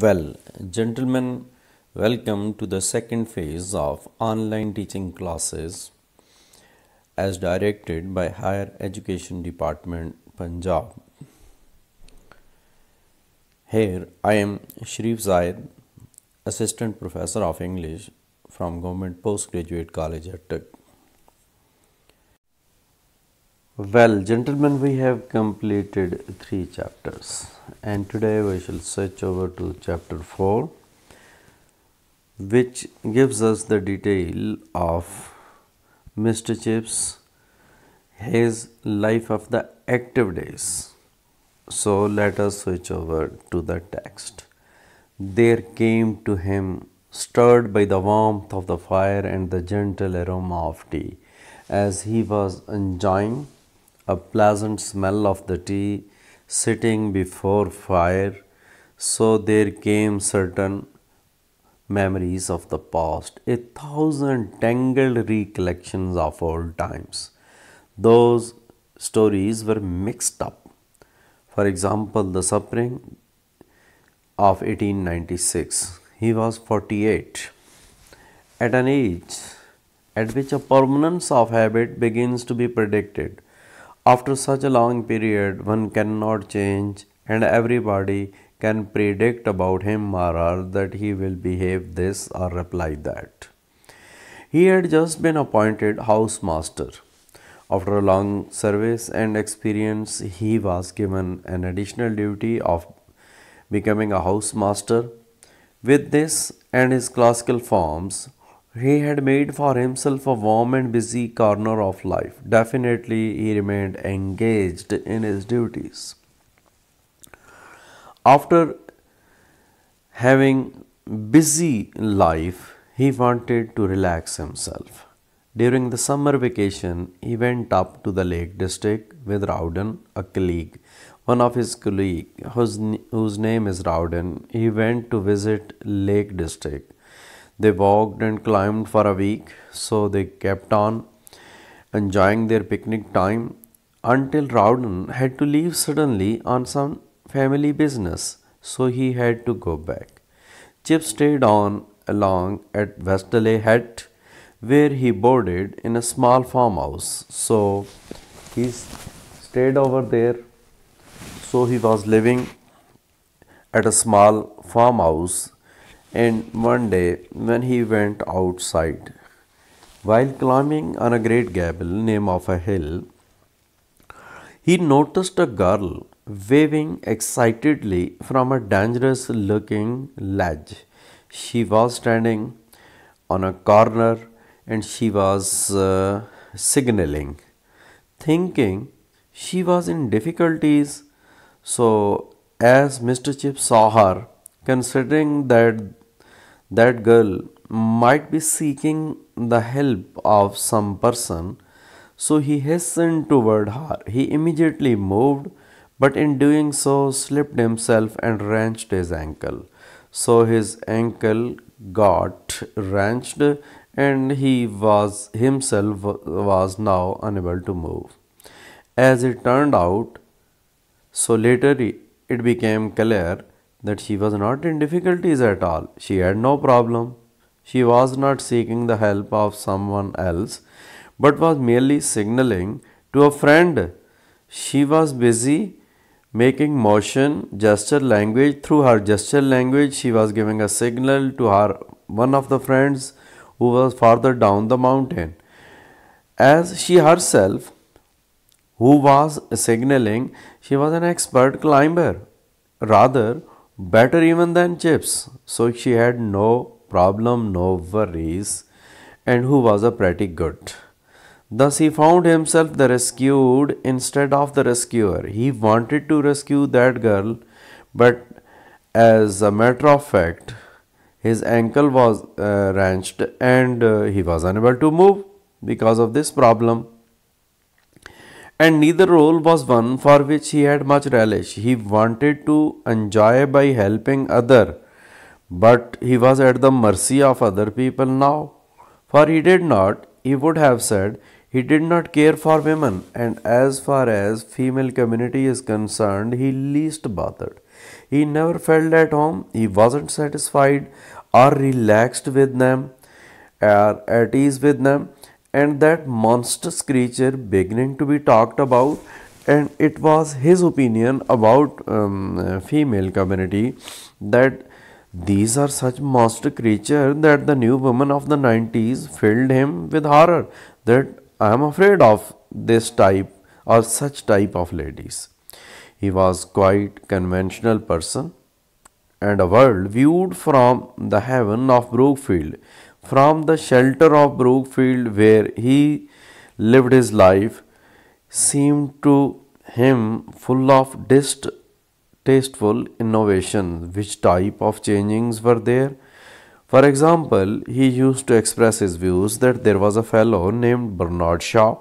Well, gentlemen, welcome to the second phase of online teaching classes as directed by Higher Education Department, Punjab. Here I am Shrif Zaid, Assistant Professor of English from Government Postgraduate College at well, gentlemen, we have completed three chapters, and today we shall switch over to chapter 4, which gives us the detail of Mr. Chips, his life of the active days. So, let us switch over to the text. There came to him, stirred by the warmth of the fire and the gentle aroma of tea, as he was enjoying a pleasant smell of the tea, sitting before fire, so there came certain memories of the past, a thousand tangled recollections of old times. Those stories were mixed up. For example, the suffering of 1896. He was 48. At an age at which a permanence of habit begins to be predicted, after such a long period, one cannot change, and everybody can predict about him or that he will behave this or reply that. He had just been appointed house master. After a long service and experience, he was given an additional duty of becoming a house master. With this and his classical forms, he had made for himself a warm and busy corner of life. Definitely, he remained engaged in his duties. After having busy life, he wanted to relax himself. During the summer vacation, he went up to the Lake District with Rowden, a colleague. One of his colleagues, whose, whose name is Rowden, he went to visit Lake District they walked and climbed for a week, so they kept on enjoying their picnic time until Rowden had to leave suddenly on some family business, so he had to go back. Chip stayed on along at Westerley Hut, where he boarded in a small farmhouse. So he stayed over there. So he was living at a small farmhouse and one day, when he went outside, while climbing on a great gable name of a hill, he noticed a girl waving excitedly from a dangerous looking ledge. She was standing on a corner and she was uh, signaling, thinking she was in difficulties. So, as Mr. Chip saw her, considering that that girl might be seeking the help of some person, so he hastened toward her. He immediately moved, but in doing so slipped himself and wrenched his ankle. So his ankle got wrenched and he was himself was now unable to move. As it turned out, so later it became clear that she was not in difficulties at all. She had no problem. She was not seeking the help of someone else, but was merely signaling to a friend. She was busy making motion, gesture language. Through her gesture language, she was giving a signal to her one of the friends who was farther down the mountain. As she herself, who was signaling, she was an expert climber. Rather, better even than chips. So she had no problem, no worries, and who was a pretty good. Thus he found himself the rescued instead of the rescuer. He wanted to rescue that girl, but as a matter of fact, his ankle was uh, wrenched and uh, he was unable to move because of this problem and neither role was one for which he had much relish. He wanted to enjoy by helping other, but he was at the mercy of other people now. For he did not, he would have said, he did not care for women, and as far as female community is concerned, he least bothered. He never felt at home, he wasn't satisfied or relaxed with them or at ease with them and that monstrous creature beginning to be talked about and it was his opinion about um, female community that these are such monster creature that the new women of the 90s filled him with horror that I am afraid of this type or such type of ladies. He was quite conventional person and a world viewed from the heaven of Brookfield from the shelter of Brookfield, where he lived his life, seemed to him full of distasteful innovations. Which type of changings were there? For example, he used to express his views that there was a fellow named Bernard Shaw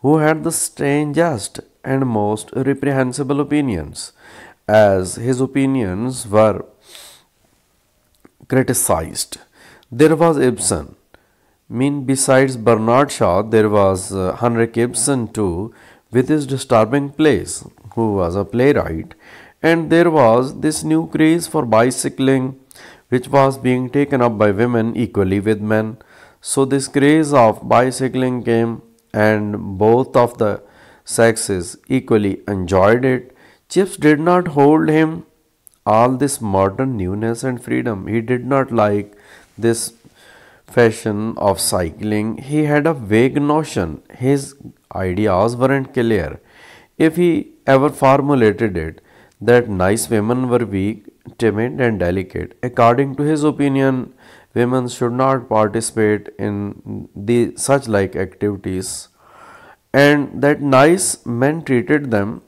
who had the strangest and most reprehensible opinions, as his opinions were criticized there was Ibsen. I mean, besides Bernard Shaw, there was uh, Henrik Ibsen too, with his disturbing plays, who was a playwright. And there was this new craze for bicycling, which was being taken up by women equally with men. So, this craze of bicycling came, and both of the sexes equally enjoyed it. Chips did not hold him all this modern newness and freedom. He did not like this fashion of cycling, he had a vague notion. His ideas weren't clear. If he ever formulated it, that nice women were weak, timid, and delicate. According to his opinion, women should not participate in the such like activities, and that nice men treated them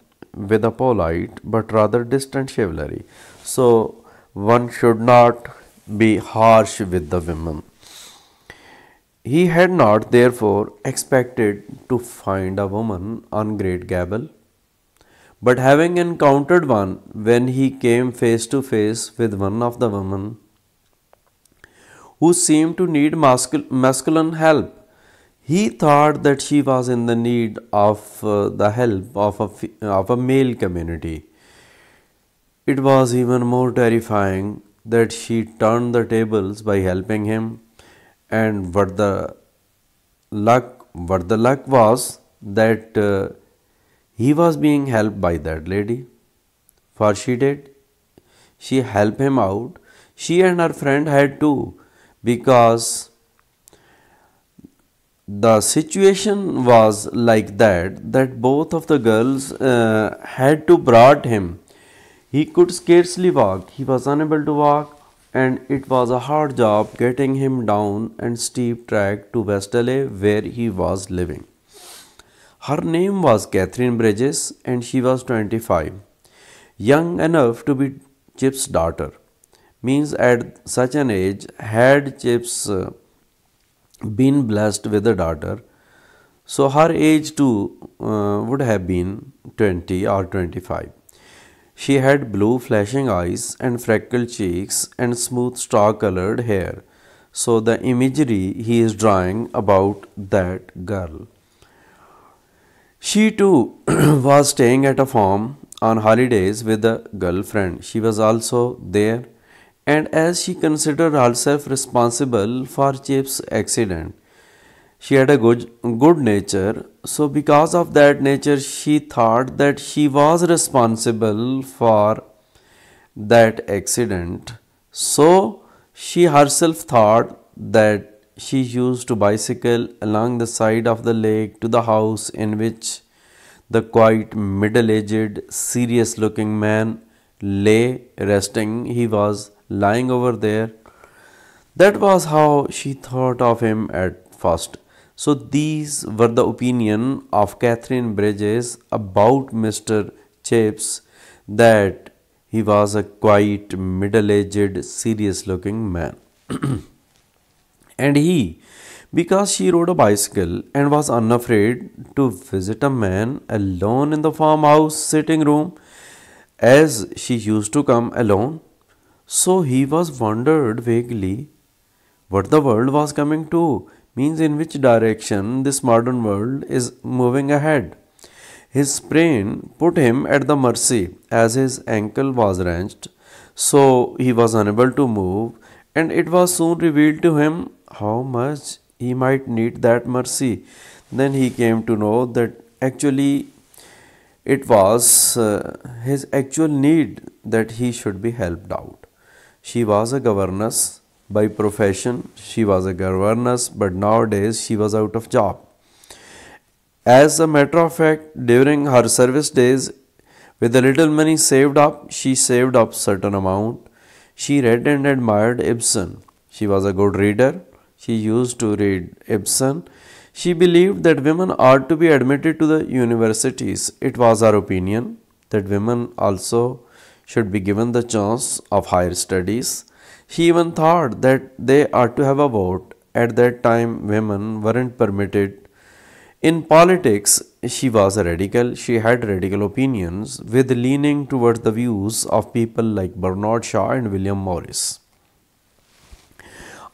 with a polite but rather distant chivalry. So one should not be harsh with the women. He had not therefore expected to find a woman on Great Gable, but having encountered one when he came face to face with one of the women who seemed to need masculine help, he thought that she was in the need of uh, the help of a, of a male community. It was even more terrifying that she turned the tables by helping him and what the luck what the luck was that uh, he was being helped by that lady for she did she helped him out she and her friend had to because the situation was like that that both of the girls uh, had to brought him he could scarcely walk, he was unable to walk, and it was a hard job getting him down and steep track to West LA where he was living. Her name was Catherine Bridges and she was 25, young enough to be Chip's daughter. Means at such an age, had Chips has uh, been blessed with a daughter, so her age too uh, would have been 20 or 25. She had blue flashing eyes and freckled cheeks and smooth straw colored hair. So the imagery he is drawing about that girl. She too was staying at a farm on holidays with a girlfriend. She was also there and as she considered herself responsible for Chip's accident. She had a good, good nature, so because of that nature, she thought that she was responsible for that accident. So she herself thought that she used to bicycle along the side of the lake to the house in which the quite middle aged, serious looking man lay resting. He was lying over there. That was how she thought of him at first. So these were the opinion of Catherine Bridges about Mr. Chips that he was a quite middle-aged, serious-looking man. and he, because she rode a bicycle and was unafraid to visit a man alone in the farmhouse sitting room, as she used to come alone, so he was wondered vaguely what the world was coming to means in which direction this modern world is moving ahead. His sprain put him at the mercy as his ankle was wrenched, so he was unable to move, and it was soon revealed to him how much he might need that mercy. Then he came to know that actually it was uh, his actual need that he should be helped out. She was a governess by profession, she was a governess, but nowadays she was out of job. As a matter of fact, during her service days, with a little money saved up, she saved up certain amount. She read and admired Ibsen. She was a good reader. She used to read Ibsen. She believed that women ought to be admitted to the universities. It was her opinion that women also should be given the chance of higher studies. He even thought that they ought to have a vote. At that time, women weren't permitted. In politics, she was a radical. She had radical opinions, with leaning towards the views of people like Bernard Shaw and William Morris.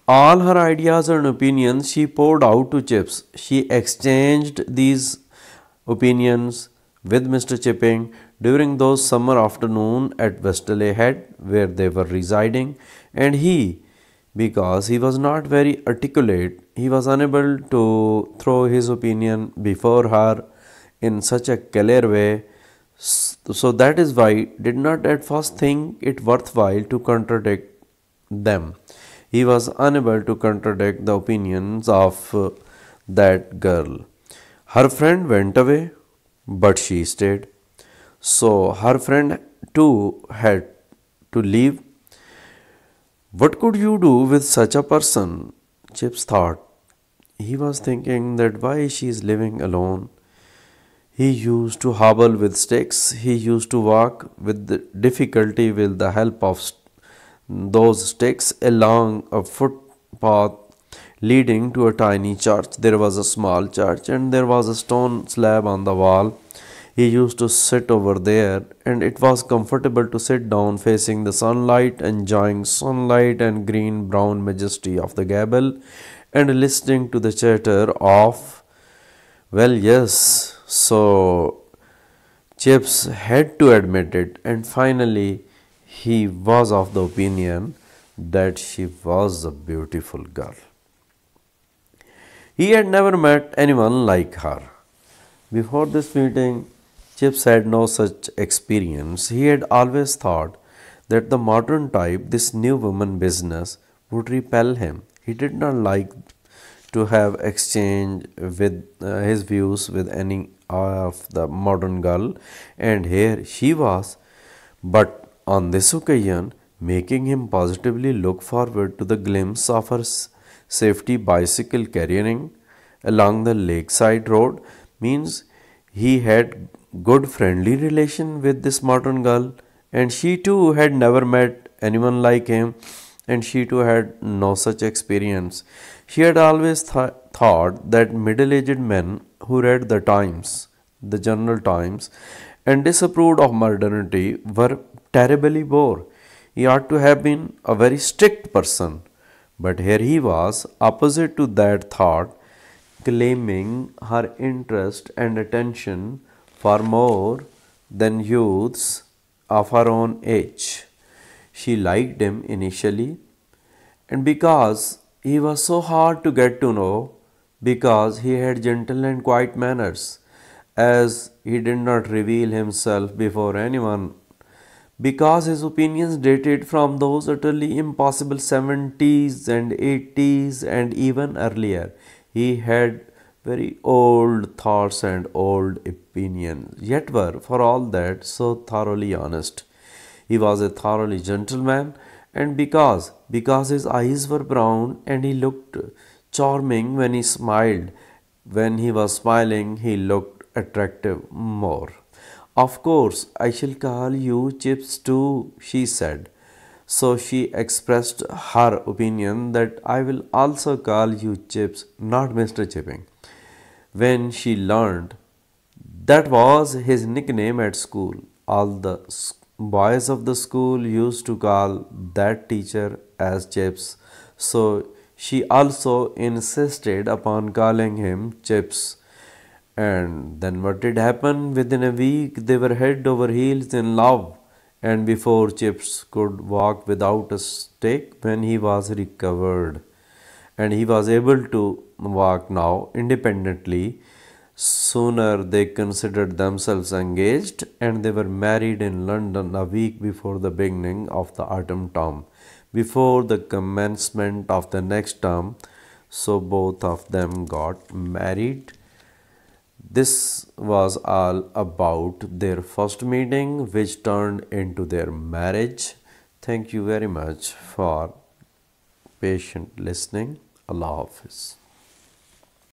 All her ideas and opinions she poured out to Chips. She exchanged these opinions with Mr. Chipping during those summer afternoon at Westerley Head where they were residing and he, because he was not very articulate, he was unable to throw his opinion before her in such a clear way so that is why did not at first think it worthwhile to contradict them. He was unable to contradict the opinions of uh, that girl. Her friend went away, but she stayed. So her friend too had to leave. What could you do with such a person? Chips thought. He was thinking that why she is living alone. He used to hobble with sticks. He used to walk with difficulty with the help of those sticks along a footpath leading to a tiny church. There was a small church and there was a stone slab on the wall he used to sit over there and it was comfortable to sit down facing the sunlight, enjoying sunlight and green brown majesty of the gable and listening to the chatter of well yes so Chips had to admit it and finally he was of the opinion that she was a beautiful girl. He had never met anyone like her. Before this meeting, Chips had no such experience. He had always thought that the modern type, this new woman business, would repel him. He did not like to have exchange with uh, his views with any of the modern girl, and here she was, but on this occasion, making him positively look forward to the glimpse of her safety bicycle carrying along the lakeside road means he had good friendly relation with this modern girl and she too had never met anyone like him and she too had no such experience she had always th- thought that middle-aged men who read the times the general times and disapproved of modernity were terribly bored he ought to have been a very strict person but here he was opposite to that thought claiming her interest and attention far more than youths of her own age. She liked him initially, and because he was so hard to get to know, because he had gentle and quiet manners, as he did not reveal himself before anyone, because his opinions dated from those utterly impossible 70s and 80s and even earlier. He had very old thoughts and old opinions, yet were, for all that, so thoroughly honest. He was a thoroughly gentleman, and because, because his eyes were brown and he looked charming when he smiled, when he was smiling, he looked attractive more. Of course, I shall call you Chips too, she said. So she expressed her opinion that I will also call you Chips, not Mr. Chipping when she learned that was his nickname at school. All the boys of the school used to call that teacher as Chips. So she also insisted upon calling him Chips. And then what did happen? Within a week, they were head over heels in love. And before Chips could walk without a stick, when he was recovered, and he was able to walk now independently. Sooner they considered themselves engaged and they were married in London a week before the beginning of the autumn term, before the commencement of the next term. So both of them got married. This was all about their first meeting, which turned into their marriage. Thank you very much for patient listening. Allah Hafiz.